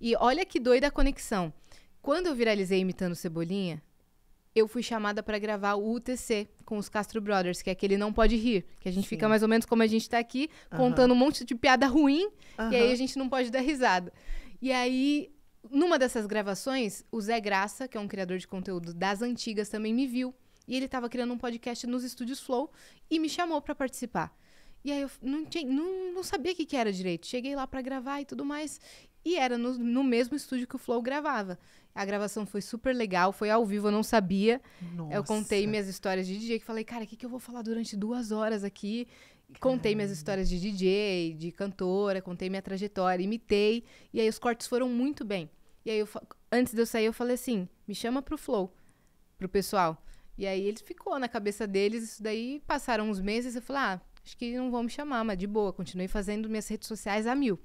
E olha que doida a conexão. Quando eu viralizei imitando Cebolinha, eu fui chamada para gravar o UTC com os Castro Brothers, que é aquele Não Pode Rir, que a gente Sim. fica mais ou menos como a gente está aqui, uhum. contando um monte de piada ruim, uhum. e aí a gente não pode dar risada. E aí, numa dessas gravações, o Zé Graça, que é um criador de conteúdo das antigas, também me viu. E ele estava criando um podcast nos estúdios Flow e me chamou para participar. E aí eu não, tinha, não, não sabia o que, que, era direito. Cheguei lá para gravar e tudo mais. E era no, no, mesmo estúdio que o Flow gravava. A gravação foi super legal, foi ao vivo, eu não sabia. Nossa. Eu contei minhas histórias de DJ, que falei, cara, o que, que eu vou falar durante duas horas aqui? Caramba. Contei minhas histórias de DJ, de cantora, contei minha trajetória, imitei. E aí os cortes foram muito bem. E aí, eu, antes de eu sair, eu falei assim: me chama pro Flow, pro pessoal. E aí ele ficou na cabeça deles, isso daí passaram uns meses, eu falei, ah, acho que não vão me chamar, mas de boa, continuei fazendo minhas redes sociais a mil.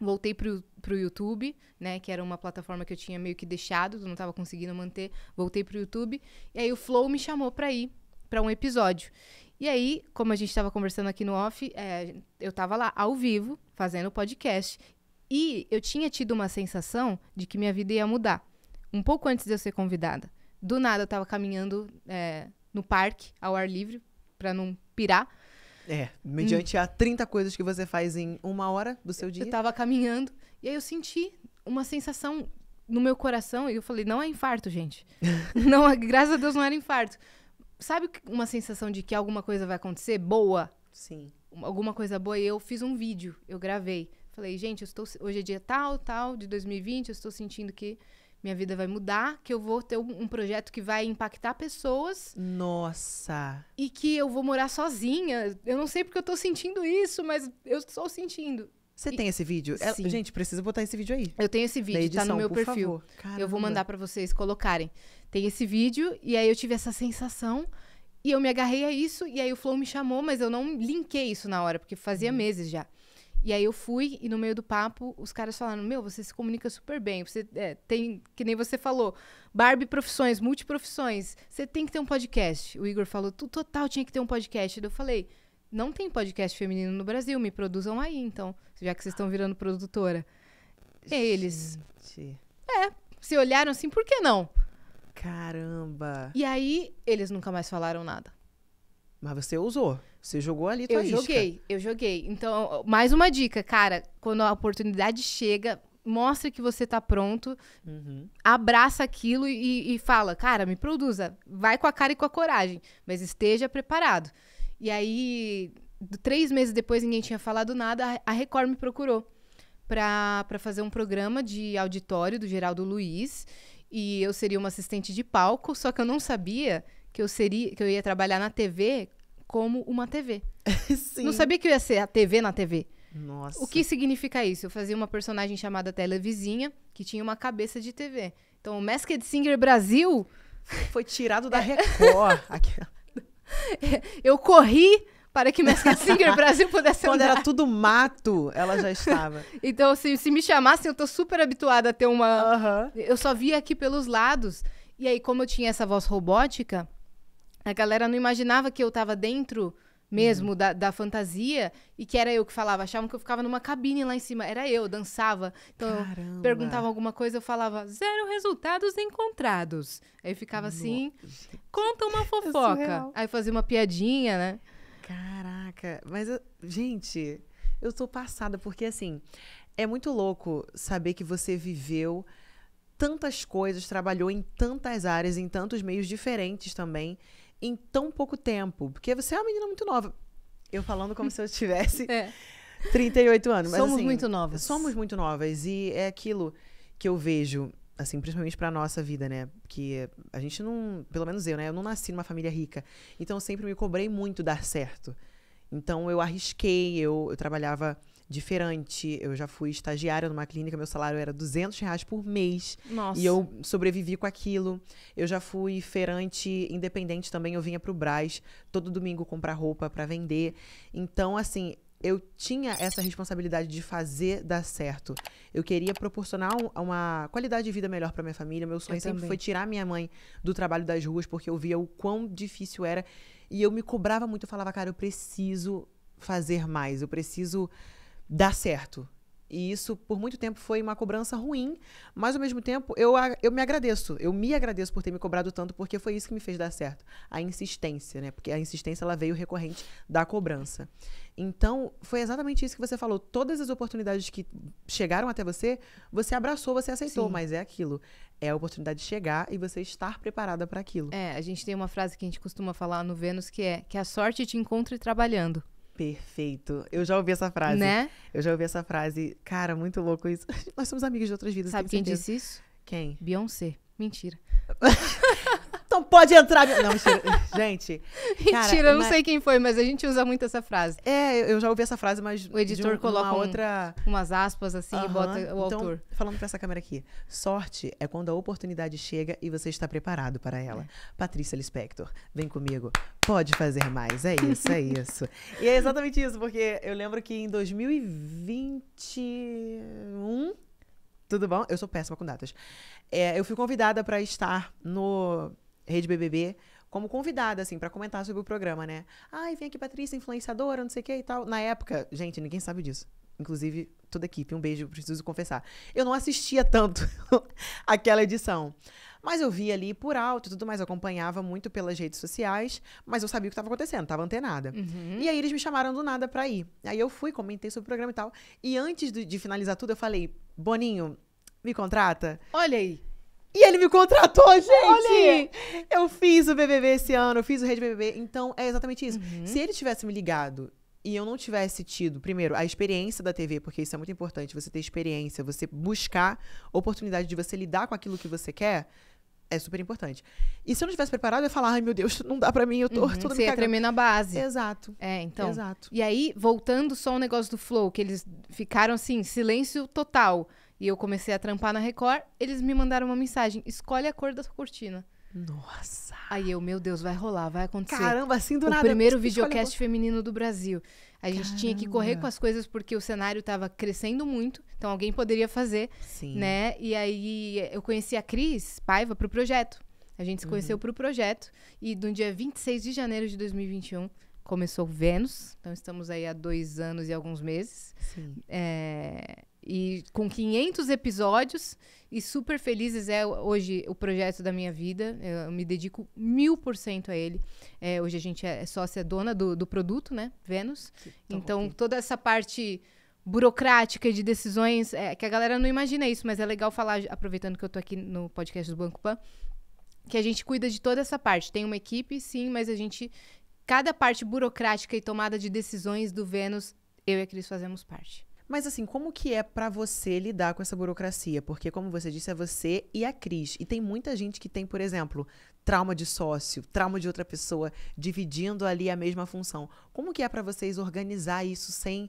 Voltei para o YouTube, né? Que era uma plataforma que eu tinha meio que deixado, não estava conseguindo manter. Voltei para o YouTube. E aí o Flow me chamou para ir para um episódio. E aí, como a gente estava conversando aqui no off, é, eu estava lá ao vivo, fazendo o podcast. E eu tinha tido uma sensação de que minha vida ia mudar. Um pouco antes de eu ser convidada. Do nada, eu estava caminhando é, no parque, ao ar livre, para não pirar. É, hum. mediante hum. a 30 coisas que você faz em uma hora do seu dia. Eu tava caminhando e aí eu senti uma sensação no meu coração e eu falei, não é infarto, gente. não, graças a Deus não era infarto. Sabe uma sensação de que alguma coisa vai acontecer boa? Sim. Alguma coisa boa. E eu fiz um vídeo, eu gravei. Falei, gente, eu estou, hoje é dia tal, tal, de 2020, eu estou sentindo que minha vida vai mudar, que eu vou ter um, projeto que vai impactar pessoas. Nossa! E que eu vou morar sozinha. Eu não sei porque eu tô sentindo isso, mas eu estou sentindo. Você tem esse vídeo? Ela, é, gente, precisa botar esse vídeo aí. Eu tenho esse vídeo, edição, tá no meu perfil. Eu vou mandar para vocês colocarem. Tem esse vídeo, e aí eu tive essa sensação, e eu me agarrei a isso, e aí o Flow me chamou, mas eu não linkei isso na hora, porque fazia hum. meses já. E aí eu fui e no meio do papo os caras falaram: Meu, você se comunica super bem. Você é, tem, que nem você falou, Barbie profissões, multiprofissões. Você tem que ter um podcast. O Igor falou: Tu total tinha que ter um podcast. Eu falei: Não tem podcast feminino no Brasil, me produzam aí então, já que vocês estão virando produtora. eles. Gente. É, se olharam assim, por que não? Caramba! E aí eles nunca mais falaram nada. Mas você usou. Você jogou ali, Thaís. Eu joguei, eu joguei. Então, mais uma dica, cara. Quando a oportunidade chega, mostre que você tá pronto, uhum. abraça aquilo e, e, fala, cara, me produza, vai com a cara e com a coragem, mas esteja preparado. E aí, três meses depois, ninguém tinha falado nada, a Record me procurou para fazer um programa de auditório do Geraldo Luiz, e eu seria uma assistente de palco, só que eu não sabia que eu seria que eu ia trabalhar na TV como uma TV. Sim. Não sabia que eu ia ser a TV na TV. Nossa. O que significa isso? Eu fazia uma personagem chamada Televizinha, que tinha uma cabeça de TV. Então, o Masked Singer Brasil... Foi tirado da é. Record. eu corri para que Masked Singer Brasil pudesse Quando andar. era tudo mato, ela já estava. então, se, se me chamassem, eu tô super habituada a ter uma... Uh -huh. Eu só via aqui pelos lados. E aí, como eu tinha essa voz robótica, a galera não imaginava que eu tava dentro mesmo uhum. da, da fantasia e que era eu que falava. Achavam que eu ficava numa cabine lá em cima. Era eu, dançava. Então, Caramba. perguntava alguma coisa, eu falava zero resultados encontrados. Aí ficava assim, conta uma é fofoca. É Aí fazia uma piadinha, né? Caraca, mas, gente, eu tô passada, porque assim, é muito louco saber que você viveu tantas coisas, trabalhou em tantas áreas, em tantos meios diferentes também em tão pouco tempo? Porque você é uma menina muito nova. Eu falando como se eu tivesse é. 38 anos. Mas, somos assim, muito novas. Somos muito novas. E é aquilo que eu vejo, assim, principalmente pra nossa vida, né? Que a gente não. Pelo menos eu, né? Eu não nasci numa família rica. Então eu sempre me cobrei muito dar certo. Então eu arrisquei, eu, eu trabalhava diferente. Eu já fui estagiária numa clínica, meu salário era 200 reais por mês. Nossa. E eu sobrevivi com aquilo. Eu já fui feirante independente também, eu vinha pro Braz todo domingo comprar roupa para vender. Então, assim, eu tinha essa responsabilidade de fazer dar certo. Eu queria proporcionar uma qualidade de vida melhor para minha família. Meu sonho sempre foi tirar minha mãe do trabalho das ruas, porque eu via o quão difícil era. E eu me cobrava muito, eu falava, cara, eu preciso fazer mais, eu preciso dá certo. E isso, por muito tempo, foi uma cobrança ruim, mas ao mesmo tempo eu, eu me agradeço. Eu me agradeço por ter me cobrado tanto, porque foi isso que me fez dar certo. A insistência, né? Porque a insistência ela veio recorrente da cobrança. Então, foi exatamente isso que você falou. Todas as oportunidades que chegaram até você, você abraçou, você aceitou, Sim. mas é aquilo. É a oportunidade de chegar e você estar preparada para aquilo. É, a gente tem uma frase que a gente costuma falar no Vênus que é que a sorte te encontre trabalhando. Perfeito. Eu já ouvi essa frase. Né? Eu já ouvi essa frase. Cara, muito louco isso. Nós somos amigos de outras vidas. Sabe quem certeza. disse isso? Quem? Beyoncé. Mentira. pode entrar. Não, mentira. gente. Cara, mentira, eu não mas... sei quem foi, mas a gente usa muito essa frase. É, eu já ouvi essa frase, mas. O editor um, coloca uma outra... Um, umas aspas assim e bota o então, autor. Falando pra essa câmera aqui. Sorte é quando a oportunidade chega e você está preparado para ela. É. Patrícia Lispector, vem comigo. Pode fazer mais. É isso, é isso. e é exatamente isso, porque eu lembro que em 2021. Tudo bom? Eu sou péssima com datas. É, eu fui convidada para estar no Rede BBB, como convidada, assim, para comentar sobre o programa, né? Ai, vem aqui, Patrícia, influenciadora, não sei o que e tal. Na época, gente, ninguém sabe disso. Inclusive, toda a equipe, um beijo, preciso confessar. Eu não assistia tanto aquela edição. Mas eu via ali por alto e tudo mais, eu acompanhava muito pelas redes sociais, mas eu sabia o que estava acontecendo, estava antenada. Uhum. E aí eles me chamaram do nada para ir. Aí eu fui, comentei sobre o programa e tal. E antes de finalizar tudo, eu falei: Boninho, me contrata? Olha aí. E ele me contratou, gente! Eu fiz o BBB esse ano, eu fiz o Rede BBB. Então, é exatamente isso. Uhum. Se ele tivesse me ligado e eu não tivesse tido, primeiro, a experiência da TV, porque isso é muito importante, você ter experiência, você buscar oportunidade de você lidar com aquilo que você quer, é super importante. E se eu não tivesse preparado, eu ia falar, ai meu Deus, não dá para mim, eu tô uhum, tudo Você ia tremer na base. Exato. É, então. Exato. E aí, voltando só ao negócio do flow, que eles ficaram assim, silêncio total e eu comecei a trampar na Record, eles me mandaram uma mensagem: escolhe a cor da sua cortina. Nossa! Aí eu, meu Deus, vai rolar, vai acontecer. Caramba, assim do o nada. O primeiro videocast feminino do Brasil. A gente Caramba. tinha que correr com as coisas porque o cenário estava crescendo muito, então alguém poderia fazer, Sim. né? E aí eu conheci a Cris Paiva para o projeto. A gente se uhum. conheceu uhum. para o projeto e no dia 26 de janeiro de 2021 começou Vênus. Então estamos aí há dois anos e alguns meses. Sim. É, e com 500 episódios e super felizes é hoje o projeto da minha vida. Eu me dedico mil por cento a ele. É, hoje a gente é sócia dona do, do produto, né? Vênus. Então, toda essa parte burocrática de decisões, é, que a galera não imagina isso, mas é legal falar, aproveitando que eu tô aqui no podcast do Banco Pan, que a gente cuida de toda essa parte. Tem uma equipe, sim, mas a gente. Cada parte burocrática e tomada de decisões do Vênus, eu e a Cris fazemos parte. Mas assim, como que é para você lidar com essa burocracia? Porque como você disse, é você e a Cris. E tem muita gente que tem, por exemplo, trauma de sócio, trauma de outra pessoa, dividindo ali a mesma função. Como que é para vocês organizar isso sem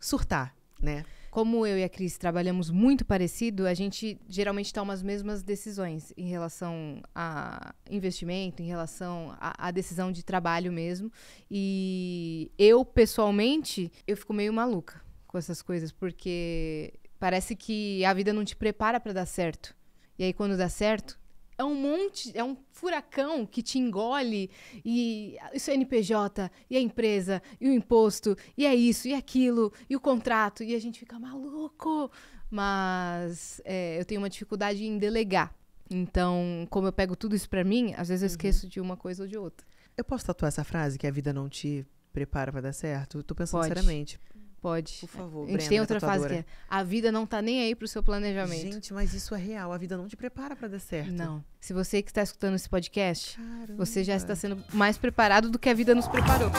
surtar, né? Como eu e a Cris trabalhamos muito parecido, a gente geralmente toma as mesmas decisões em relação a investimento, em relação à decisão de trabalho mesmo. E eu, pessoalmente, eu fico meio maluca com essas coisas, porque parece que a vida não te prepara para dar certo. E aí quando dá certo, é um monte, é um furacão que te engole e isso é NPJ, e a empresa, e o imposto, e é isso, e aquilo, e o contrato, e a gente fica maluco. Mas é, eu tenho uma dificuldade em delegar. Então, como eu pego tudo isso para mim, às vezes eu uhum. esqueço de uma coisa ou de outra. Eu posso tatuar essa frase que a vida não te prepara para dar certo? Eu tô pensando Pode. seriamente. Pode. Por favor, A gente Brena, tem outra fase que é, a vida não tá nem aí pro seu planejamento. Gente, mas isso é real. A vida não te prepara para dar certo. Não. Se você que está escutando esse podcast, Caramba. você já está sendo mais preparado do que a vida nos preparou.